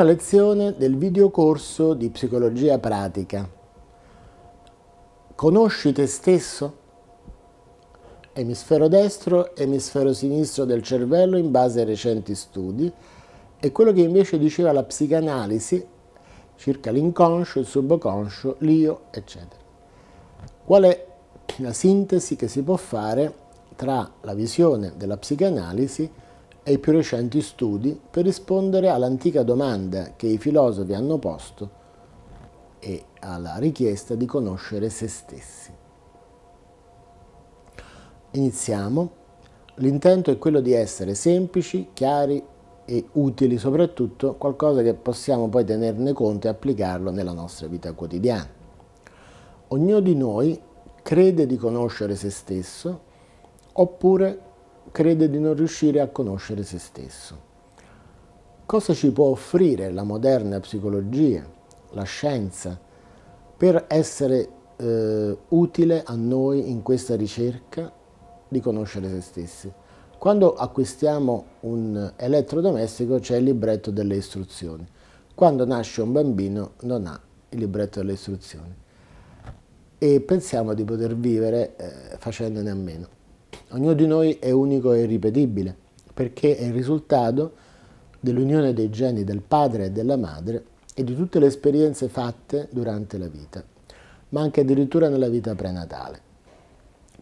prima lezione del videocorso di psicologia pratica. Conosci te stesso? Emisfero destro, emisfero sinistro del cervello in base ai recenti studi e quello che invece diceva la psicanalisi circa l'inconscio, il subconscio, l'io, eccetera. Qual è la sintesi che si può fare tra la visione della psicanalisi e e i più recenti studi per rispondere all'antica domanda che i filosofi hanno posto e alla richiesta di conoscere se stessi. Iniziamo. L'intento è quello di essere semplici, chiari e utili, soprattutto qualcosa che possiamo poi tenerne conto e applicarlo nella nostra vita quotidiana. Ognuno di noi crede di conoscere se stesso oppure crede di non riuscire a conoscere se stesso. Cosa ci può offrire la moderna psicologia, la scienza, per essere eh, utile a noi in questa ricerca di conoscere se stessi? Quando acquistiamo un elettrodomestico c'è il libretto delle istruzioni. Quando nasce un bambino non ha il libretto delle istruzioni e pensiamo di poter vivere eh, facendone a meno. Ognuno di noi è unico e irripetibile, perché è il risultato dell'unione dei geni del padre e della madre e di tutte le esperienze fatte durante la vita, ma anche addirittura nella vita prenatale.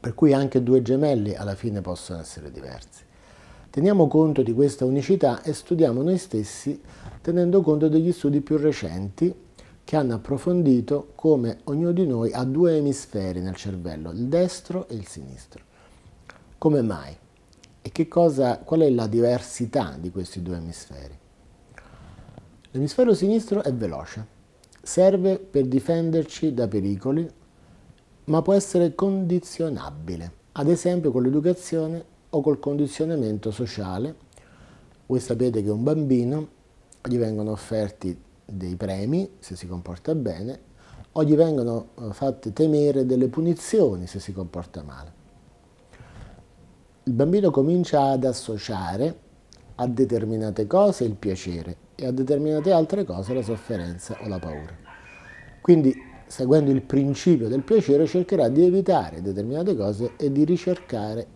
Per cui anche due gemelli alla fine possono essere diversi. Teniamo conto di questa unicità e studiamo noi stessi tenendo conto degli studi più recenti che hanno approfondito come ognuno di noi ha due emisferi nel cervello, il destro e il sinistro. Come mai? E cosa, qual è la diversità di questi due emisferi? L'emisfero sinistro è veloce, serve per difenderci da pericoli, ma può essere condizionabile, ad esempio con l'educazione o col condizionamento sociale. Voi sapete che un bambino gli vengono offerti dei premi se si comporta bene o gli vengono eh, fatte temere delle punizioni se si comporta male il bambino comincia ad associare a determinate cose il piacere e a determinate altre cose la sofferenza o la paura. Quindi, seguendo il principio del piacere, cercherà di evitare determinate cose e di ricercare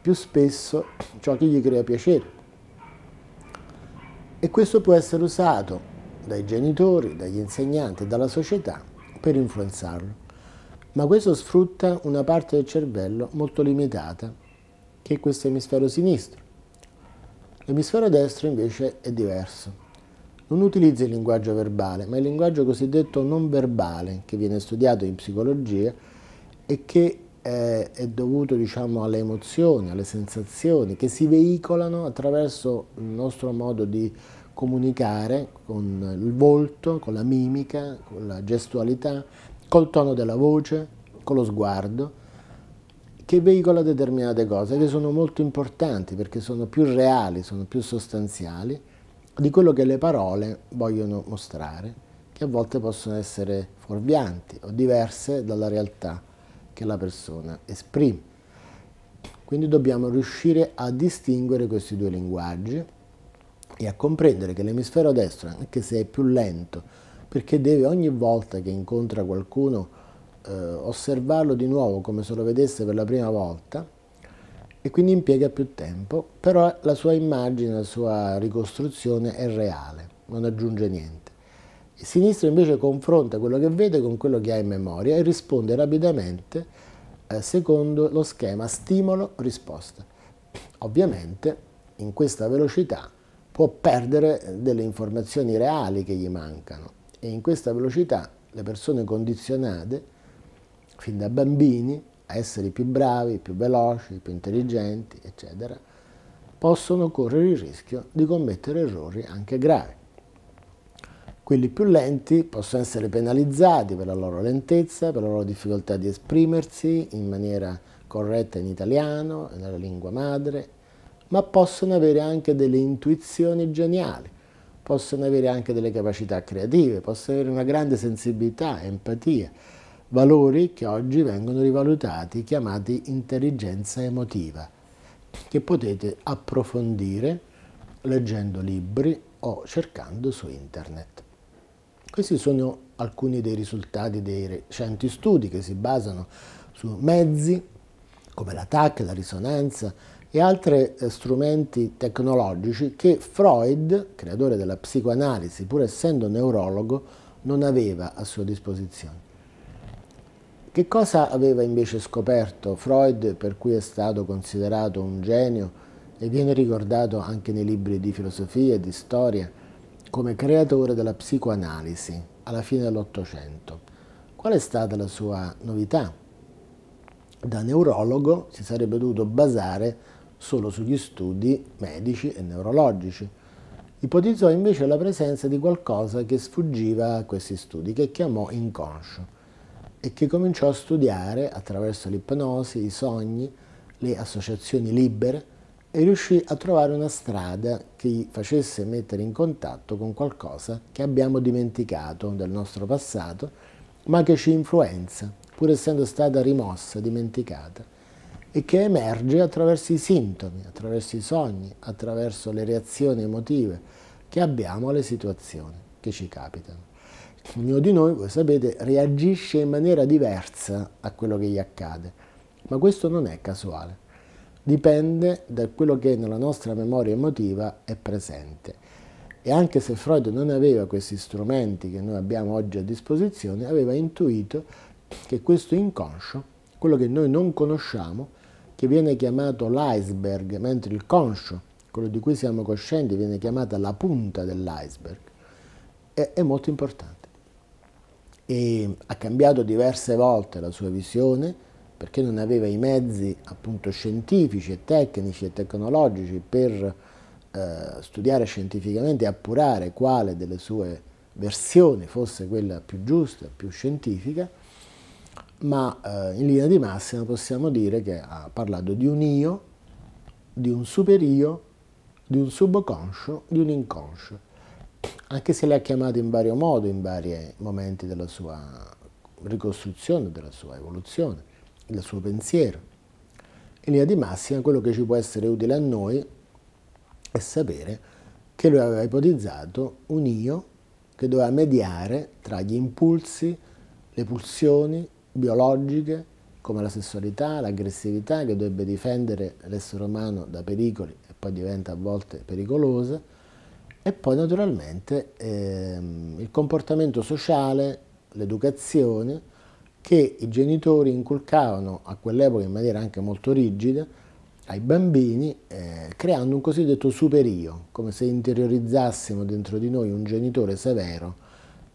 più spesso ciò che gli crea piacere. E questo può essere usato dai genitori, dagli insegnanti, dalla società per influenzarlo. Ma questo sfrutta una parte del cervello molto limitata che è questo emisfero sinistro. L'emisfero destro invece è diverso. Non utilizza il linguaggio verbale, ma il linguaggio cosiddetto non verbale, che viene studiato in psicologia e che eh, è dovuto diciamo, alle emozioni, alle sensazioni che si veicolano attraverso il nostro modo di comunicare con il volto, con la mimica, con la gestualità, col tono della voce, con lo sguardo che veicola determinate cose che sono molto importanti perché sono più reali, sono più sostanziali di quello che le parole vogliono mostrare, che a volte possono essere fuorvianti o diverse dalla realtà che la persona esprime. Quindi dobbiamo riuscire a distinguere questi due linguaggi e a comprendere che l'emisfero destro, anche se è più lento, perché deve ogni volta che incontra qualcuno eh, osservarlo di nuovo come se lo vedesse per la prima volta e quindi impiega più tempo, però la sua immagine, la sua ricostruzione è reale, non aggiunge niente. Il sinistro invece confronta quello che vede con quello che ha in memoria e risponde rapidamente eh, secondo lo schema stimolo-risposta. Ovviamente in questa velocità può perdere delle informazioni reali che gli mancano e in questa velocità le persone condizionate fin da bambini a essere più bravi, più veloci, più intelligenti, eccetera, possono correre il rischio di commettere errori anche gravi. Quelli più lenti possono essere penalizzati per la loro lentezza, per la loro difficoltà di esprimersi in maniera corretta in italiano, nella lingua madre, ma possono avere anche delle intuizioni geniali, possono avere anche delle capacità creative, possono avere una grande sensibilità, empatia, valori che oggi vengono rivalutati, chiamati intelligenza emotiva, che potete approfondire leggendo libri o cercando su internet. Questi sono alcuni dei risultati dei recenti studi che si basano su mezzi come la TAC, la risonanza e altri eh, strumenti tecnologici che Freud, creatore della psicoanalisi, pur essendo neurologo, non aveva a sua disposizione. Che cosa aveva invece scoperto Freud, per cui è stato considerato un genio e viene ricordato anche nei libri di filosofia e di storia come creatore della psicoanalisi alla fine dell'Ottocento? Qual è stata la sua novità? Da neurologo si sarebbe dovuto basare solo sugli studi medici e neurologici. Ipotizzò invece la presenza di qualcosa che sfuggiva a questi studi, che chiamò inconscio e che cominciò a studiare attraverso l'ipnosi, i sogni, le associazioni libere e riuscì a trovare una strada che gli facesse mettere in contatto con qualcosa che abbiamo dimenticato del nostro passato, ma che ci influenza, pur essendo stata rimossa, dimenticata, e che emerge attraverso i sintomi, attraverso i sogni, attraverso le reazioni emotive che abbiamo alle situazioni che ci capitano. Ognuno di noi, voi sapete, reagisce in maniera diversa a quello che gli accade, ma questo non è casuale, dipende da quello che nella nostra memoria emotiva è presente. E anche se Freud non aveva questi strumenti che noi abbiamo oggi a disposizione, aveva intuito che questo inconscio, quello che noi non conosciamo, che viene chiamato l'iceberg, mentre il conscio, quello di cui siamo coscienti, viene chiamata la punta dell'iceberg, è, è molto importante. E ha cambiato diverse volte la sua visione perché non aveva i mezzi appunto scientifici e tecnici e tecnologici per eh, studiare scientificamente e appurare quale delle sue versioni fosse quella più giusta, più scientifica, ma eh, in linea di massima possiamo dire che ha parlato di un io, di un superio, di un subconscio, di un inconscio anche se le ha chiamate in vario modo in vari eh, momenti della sua ricostruzione, della sua evoluzione, del suo pensiero. In linea di massima quello che ci può essere utile a noi è sapere che lui aveva ipotizzato un io che doveva mediare tra gli impulsi, le pulsioni biologiche, come la sessualità, l'aggressività, che dovrebbe difendere l'essere umano da pericoli e poi diventa a volte pericolosa, e poi naturalmente ehm, il comportamento sociale, l'educazione che i genitori inculcavano a quell'epoca in maniera anche molto rigida ai bambini, eh, creando un cosiddetto superio, come se interiorizzassimo dentro di noi un genitore severo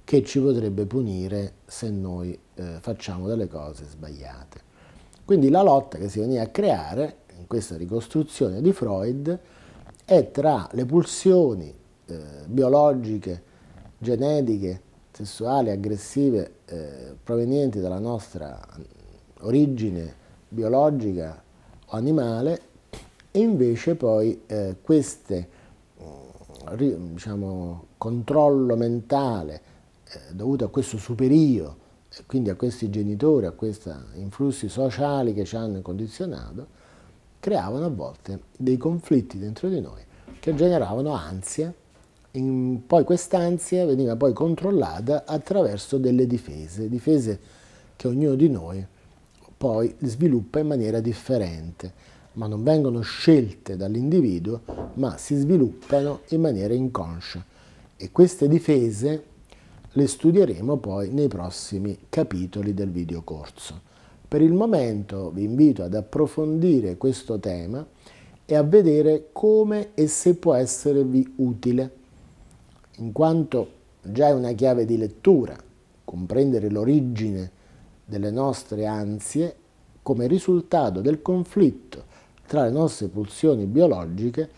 che ci potrebbe punire se noi eh, facciamo delle cose sbagliate. Quindi la lotta che si veniva a creare in questa ricostruzione di Freud è tra le pulsioni eh, biologiche, genetiche, sessuali, aggressive, eh, provenienti dalla nostra origine biologica o animale, e invece poi eh, queste mm, diciamo, controllo mentale eh, dovuto a questo superio e quindi a questi genitori, a questi influssi sociali che ci hanno condizionato, creavano a volte dei conflitti dentro di noi che generavano ansia, in, poi quest'ansia veniva poi controllata attraverso delle difese, difese che ognuno di noi poi sviluppa in maniera differente, ma non vengono scelte dall'individuo, ma si sviluppano in maniera inconscia. E queste difese le studieremo poi nei prossimi capitoli del videocorso. Per il momento vi invito ad approfondire questo tema e a vedere come e se può esservi utile in quanto già è una chiave di lettura, comprendere l'origine delle nostre ansie come risultato del conflitto tra le nostre pulsioni biologiche,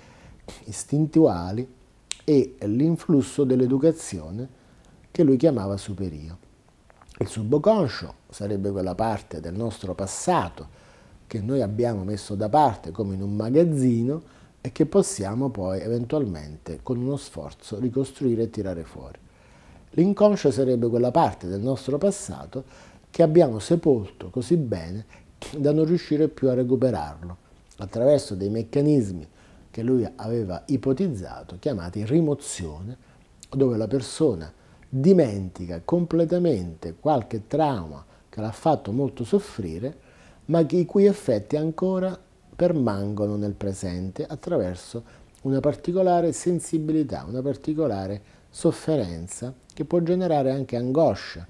istintuali e l'influsso dell'educazione che lui chiamava superio. Il subconscio sarebbe quella parte del nostro passato che noi abbiamo messo da parte come in un magazzino e che possiamo poi eventualmente con uno sforzo ricostruire e tirare fuori. L'inconscio sarebbe quella parte del nostro passato che abbiamo sepolto così bene da non riuscire più a recuperarlo attraverso dei meccanismi che lui aveva ipotizzato chiamati rimozione, dove la persona dimentica completamente qualche trauma che l'ha fatto molto soffrire, ma i cui effetti ancora permangono nel presente attraverso una particolare sensibilità, una particolare sofferenza che può generare anche angoscia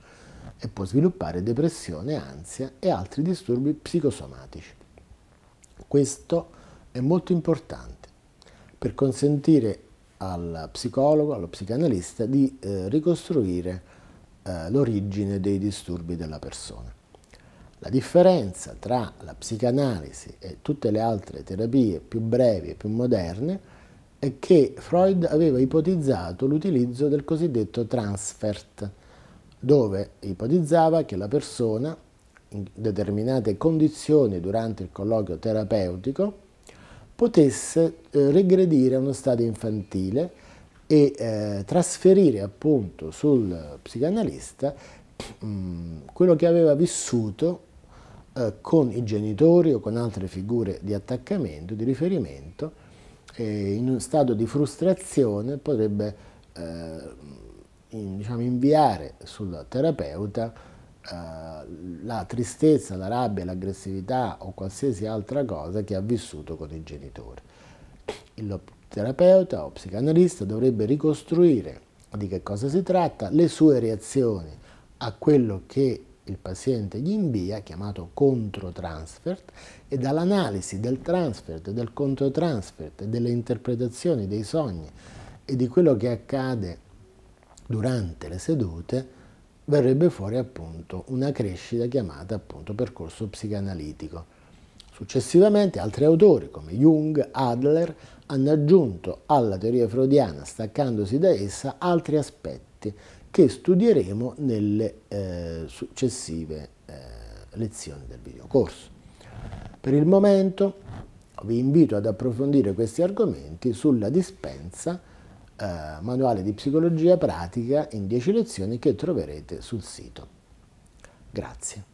e può sviluppare depressione, ansia e altri disturbi psicosomatici. Questo è molto importante per consentire al psicologo, allo psicanalista di eh, ricostruire eh, l'origine dei disturbi della persona. La differenza tra la psicanalisi e tutte le altre terapie più brevi e più moderne è che Freud aveva ipotizzato l'utilizzo del cosiddetto transfert, dove ipotizzava che la persona, in determinate condizioni durante il colloquio terapeutico, potesse eh, regredire a uno stato infantile e eh, trasferire appunto sul psicanalista mh, mm, quello che aveva vissuto eh, con i genitori o con altre figure di attaccamento, di riferimento, eh, in un stato di frustrazione potrebbe eh, in, diciamo, inviare sul terapeuta eh, la tristezza, la rabbia, l'aggressività o qualsiasi altra cosa che ha vissuto con i genitori. Il terapeuta o psicanalista dovrebbe ricostruire di che cosa si tratta, le sue reazioni a quello che il paziente gli invia, chiamato controtransfert, e dall'analisi del transfert, del controtransfert, delle interpretazioni dei sogni e di quello che accade durante le sedute, verrebbe fuori appunto una crescita chiamata appunto percorso psicanalitico. Successivamente altri autori come Jung, Adler hanno aggiunto alla teoria freudiana, staccandosi da essa, altri aspetti che studieremo nelle eh, successive eh, lezioni del videocorso. Per il momento vi invito ad approfondire questi argomenti sulla dispensa eh, manuale di psicologia pratica in 10 lezioni che troverete sul sito. Grazie.